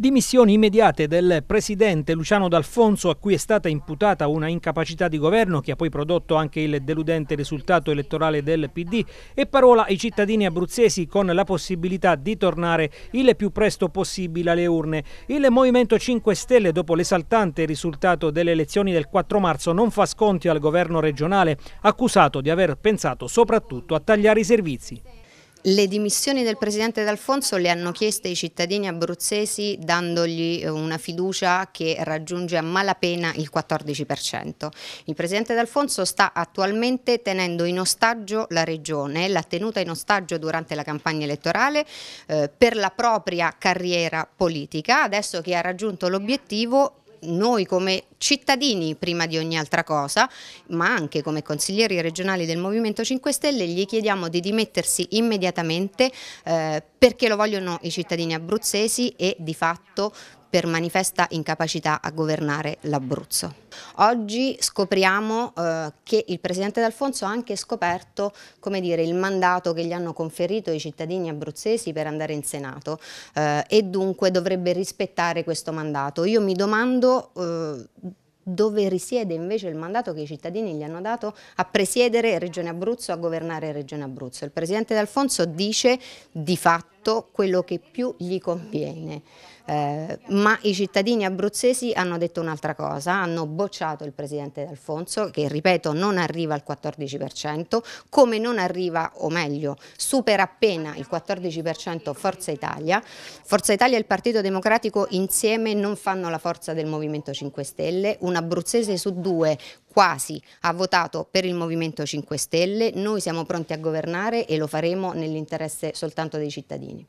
Dimissioni immediate del presidente Luciano D'Alfonso a cui è stata imputata una incapacità di governo che ha poi prodotto anche il deludente risultato elettorale del PD e parola ai cittadini abruzzesi con la possibilità di tornare il più presto possibile alle urne. Il Movimento 5 Stelle dopo l'esaltante risultato delle elezioni del 4 marzo non fa sconti al governo regionale accusato di aver pensato soprattutto a tagliare i servizi. Le dimissioni del presidente D'Alfonso le hanno chieste i cittadini abruzzesi dandogli eh, una fiducia che raggiunge a malapena il 14%. Il presidente D'Alfonso sta attualmente tenendo in ostaggio la regione, l'ha tenuta in ostaggio durante la campagna elettorale eh, per la propria carriera politica. Adesso che ha raggiunto l'obiettivo noi come cittadini prima di ogni altra cosa, ma anche come consiglieri regionali del Movimento 5 Stelle gli chiediamo di dimettersi immediatamente eh, perché lo vogliono i cittadini abruzzesi e di fatto per manifesta incapacità a governare l'Abruzzo. Oggi scopriamo eh, che il Presidente D'Alfonso ha anche scoperto dire, il mandato che gli hanno conferito i cittadini abruzzesi per andare in Senato eh, e dunque dovrebbe rispettare questo mandato. Io mi domando eh, dove risiede invece il mandato che i cittadini gli hanno dato a presiedere Regione Abruzzo, a governare Regione Abruzzo. Il Presidente D'Alfonso dice di fatto eletto quello che più gli conviene. Eh, ma i cittadini abruzzesi hanno detto un'altra cosa, hanno bocciato il presidente D'Alfonso che ripeto non arriva al 14%, come non arriva o meglio supera appena il 14% Forza Italia. Forza Italia e il Partito Democratico insieme non fanno la forza del Movimento 5 Stelle, un abruzzese su due quasi ha votato per il Movimento 5 Stelle, noi siamo pronti a governare e lo faremo nell'interesse soltanto dei cittadini.